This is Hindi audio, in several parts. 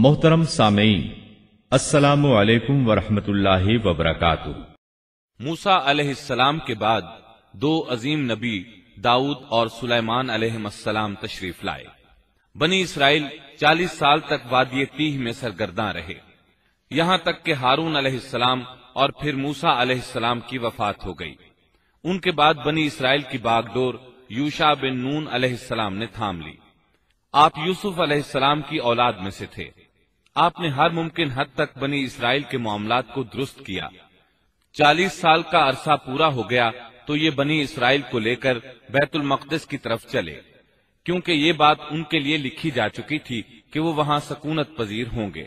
मोहतरम सामई अस्सलाम वालेकुम वरहमतुल्लाहि वबरकातु मूसा अलैहिस्सलाम के बाद दो अजीम नबी दाऊद और सुलेमान अलैहिस्सलाम तशरीफ लाए बनी इसराइल 40 साल तक वादिय तीह में सरगर्दा रहे यहां तक के हारून अलैहिस्सलाम और फिर मूसा अलैहिस्सलाम की वफात हो गई उनके बाद बनी इसराइल की बागडोर यूशा बिन नून अलैहिस्सलाम ने थाम ली आप यूसुफ अलैहिस्सलाम की औलाद में से थे आपने हर मुमकिन हद तक बनी इसराइल के मामला को दुरुस्त किया चालीस साल का अरसा पूरा हो गया तो ये बनी इसराइल को लेकर बैतुल मकदस की तरफ चले क्योंकि ये बात उनके लिए लिखी जा चुकी थी कि वो वहाँ सकूनत पजीर होंगे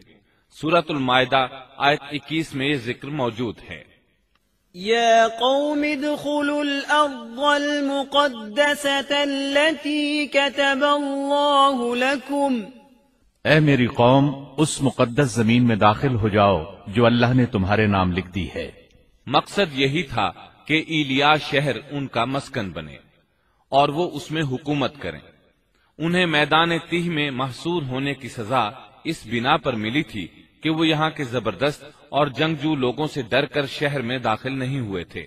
सूरतुल मायदा आयत 21 में ये जिक्र मौजूद है يا قوم ادخلوا الأرض المقدسة التي كتب الله لكم ए मेरी कौम उस मुकदस जमीन में दाखिल हो जाओ जो अल्लाह ने तुम्हारे नाम लिख दी है मकसद यही था कि इलिया शहर उनका मस्कन बने और वो उसमें हुकूमत करें उन्हें मैदान तीह में महसूर होने की सजा इस बिना पर मिली थी कि वो यहाँ के जबरदस्त और जंगजू लोगों से डर कर शहर में दाखिल नहीं हुए थे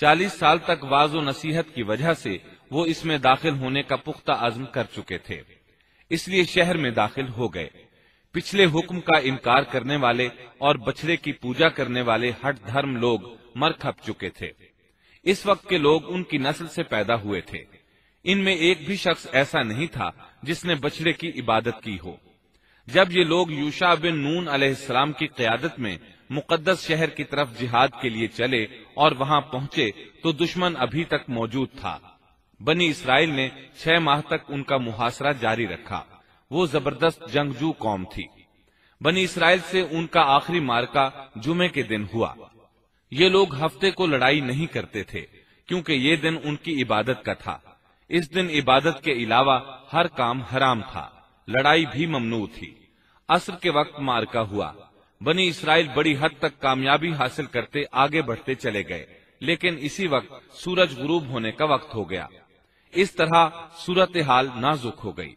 चालीस साल तक वाजो नसीहत की वजह से वो इसमें दाखिल होने का पुख्ता आजम कर चुके थे इसलिए शहर में दाखिल हो गए पिछले हुक्म का इनकार करने वाले और बछड़े की पूजा करने वाले हट धर्म लोग मर खप चुके थे इस वक्त के लोग उनकी नस्ल से पैदा हुए थे इनमें एक भी शख्स ऐसा नहीं था जिसने बछड़े की इबादत की हो जब ये लोग यूशा बिन नून अलैहिस्सलाम की क्यादत में मुकद्दस शहर की तरफ जिहाद के लिए चले और वहां पहुंचे तो दुश्मन अभी तक मौजूद था बनी इसराइल ने छह माह तक उनका मुहासरा जारी रखा वो जबरदस्त जंगजू कौम थी बनी इसराइल से उनका आखिरी मार्का जुमे के दिन हुआ ये लोग हफ्ते को लड़ाई नहीं करते थे क्योंकि ये दिन उनकी इबादत का था इस दिन इबादत के अलावा हर काम हराम था लड़ाई भी ममनू थी असर के वक्त मार्का हुआ बनी इसराइल बड़ी हद तक कामयाबी हासिल करते आगे बढ़ते चले गए लेकिन इसी वक्त सूरज गुरूब होने का वक्त हो गया इस तरह सूरत हाल नाजुक हो गई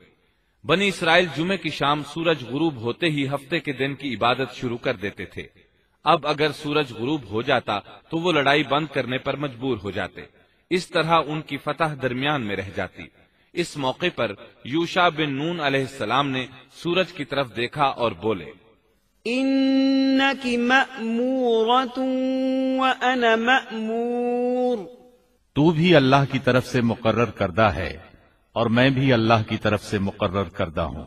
बनी इसराइल जुमे की शाम सूरज गुरूब होते ही हफ्ते के दिन की इबादत शुरू कर देते थे अब अगर सूरज गुरूब हो जाता तो वो लड़ाई बंद करने पर मजबूर हो जाते इस तरह उनकी फतह दरमियान में रह जाती इस मौके पर यूशा बिन नून अलैहिस्सलाम ने सूरज की तरफ देखा और बोले इन्नकी मअमूरतुन व अना तू भी अल्लाह की तरफ से मुकर्र करदा है और मैं भी अल्लाह की तरफ से मुकर्र करदा हूँ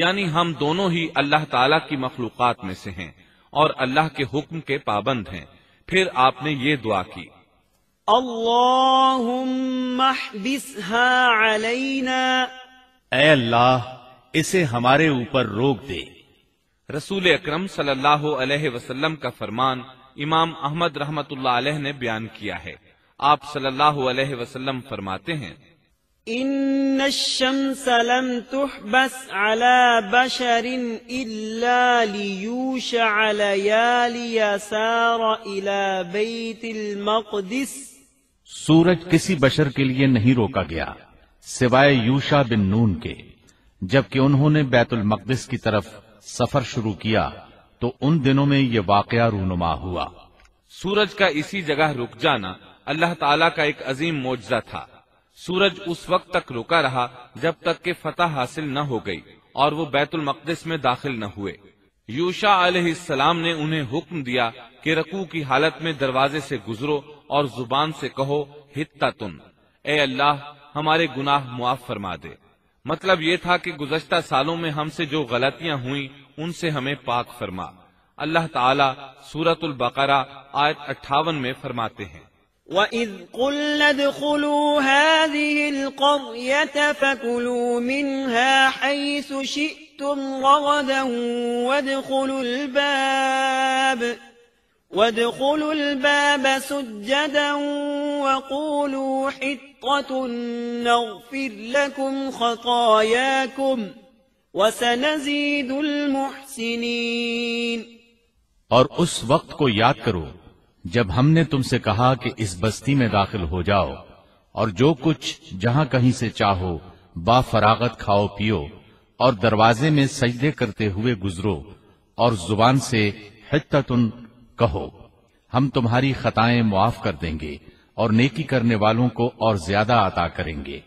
यानी हम दोनों ही अल्लाह ताला की मखलूक में से हैं और अल्लाह के हुक्म के पाबंद हैं फिर आपने ये दुआ की अल्लाह इसे हमारे ऊपर रोक दे रसूल अक्रम सल्लल्लाहु वसलम का फरमान इमाम अहमद रहमत ने बयान किया है आप सल्लल्लाहु अलैहि वसल्लम फरमाते हैं इन तुह बस अला बशरिन इला सूरज किसी बशर के लिए नहीं रोका गया सिवाय यूशा बिन नून के जबकि उन्होंने बैतुल मकदस की तरफ सफर शुरू किया तो उन दिनों में ये वाकया रूनुमा हुआ सूरज का इसी जगह रुक जाना अल्लाह ताला का एक अजीम मोजा था सूरज उस वक्त तक रुका रहा जब तक के फतह हासिल न हो गई और वो बैतुल मकदस में दाखिल न हुए यूशा अलैहिस्सलाम ने उन्हें हुक्म दिया कि रकू की हालत में दरवाजे से गुजरो और जुबान से कहो हित्ता तुम ए अल्लाह हमारे गुनाह मुआफ फरमा दे मतलब ये था कि गुजश्ता सालों में हमसे जो गलतियां हुई उनसे हमें पाक फरमा अल्लाह ताला सूरतुल बकरा आयत अट्ठावन में फरमाते हैं وَإِذْ قُلْنَا ادْخُلُوا هَذِهِ الْقَرْيَةَ فَكُلُوا مِنْهَا حَيْثُ شِئْتُمْ رَغَدًا وَادْخُلُوا الْبَابَ وَادْخُلُوا الْبَابَ سُجَّدًا وَقُولُوا حِطَّةٌ نَغْفِرْ لَكُمْ خَطَايَاكُمْ وَسَنَزِيدُ الْمُحْسِنِينَ اور اس وقت کو یاد کرو जब हमने तुमसे कहा कि इस बस्ती में दाखिल हो जाओ और जो कुछ जहां कहीं से चाहो बाफरागत खाओ पियो और दरवाजे में सजदे करते हुए गुजरो और जुबान से हित्ततुन कहो हम तुम्हारी खताएं मुआफ कर देंगे और नेकी करने वालों को और ज्यादा अता करेंगे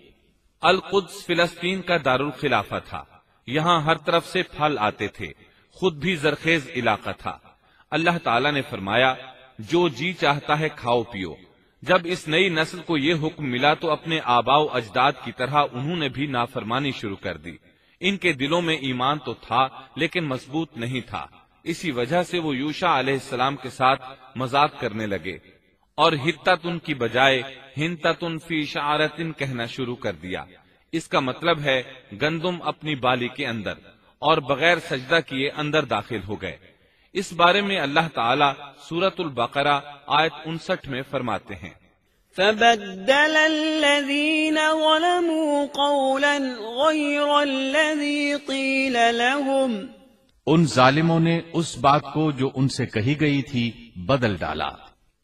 अलकुद्स फिलस्तीन का दारुल खिलाफा था यहाँ हर तरफ से फल आते थे खुद भी जरखेज इलाका था अल्लाह ताला ने फरमाया जो जी चाहता है खाओ पियो जब इस नई नस्ल को ये हुक्म मिला तो अपने आबाओ अजदाद की तरह उन्होंने भी नाफरमानी शुरू कर दी इनके दिलों में ईमान तो था लेकिन मजबूत नहीं था इसी वजह से वो यूशा अलैहिस्सलाम के साथ मजाक करने लगे और तुन की बजाय तुन फी शारतिन कहना शुरू कर दिया इसका मतलब है गंदुम अपनी बाली के अंदर और बगैर सजदा किए अंदर दाखिल हो गए इस बारे में अल्लाह ताला सूरतुल बकरा आयत उनसठ में फरमाते हैं فبدل الذين ظلموا قولا غير الذي قيل لهم उन जालिमों ने उस बात को जो उनसे कही गई थी बदल डाला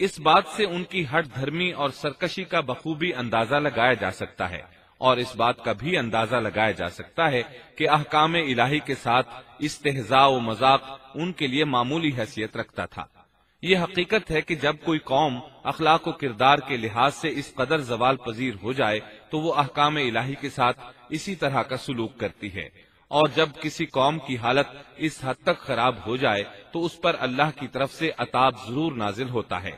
इस बात से उनकी हट धर्मी और सरकशी का बखूबी अंदाजा लगाया जा सकता है और इस बात का भी अंदाजा लगाया जा सकता है कि अहकाम इलाही के साथ इस व मजाक उनके लिए मामूली हैसियत रखता था ये हकीकत है कि जब कोई कौम अखलाक किरदार के लिहाज से इस कदर जवाल पजीर हो जाए तो वो अहकाम इलाही के साथ इसी तरह का सलूक करती है और जब किसी कौम की हालत इस हद तक खराब हो जाए तो उस पर अल्लाह की तरफ से अताब जरूर नाजिल होता है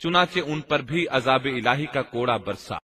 चुनाचे उन पर भी अजाब इलाही का कोड़ा बरसा